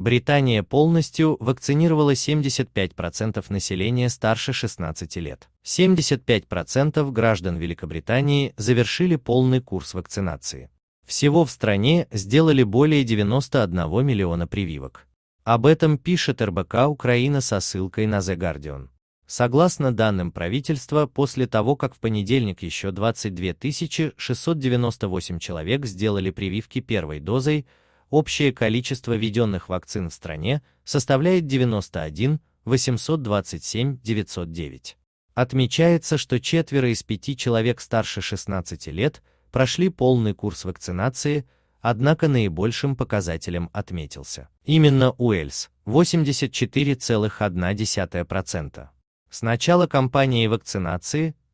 Британия полностью вакцинировала 75% населения старше 16 лет. 75% граждан Великобритании завершили полный курс вакцинации. Всего в стране сделали более 91 миллиона прививок. Об этом пишет РБК Украина со ссылкой на The Guardian. Согласно данным правительства, после того, как в понедельник еще 22 698 человек сделали прививки первой дозой, Общее количество введенных вакцин в стране составляет 91 827 909. Отмечается, что четверо из пяти человек старше 16 лет прошли полный курс вакцинации, однако наибольшим показателем отметился. Именно Уэльс – 84,1%. С начала кампании вакцинации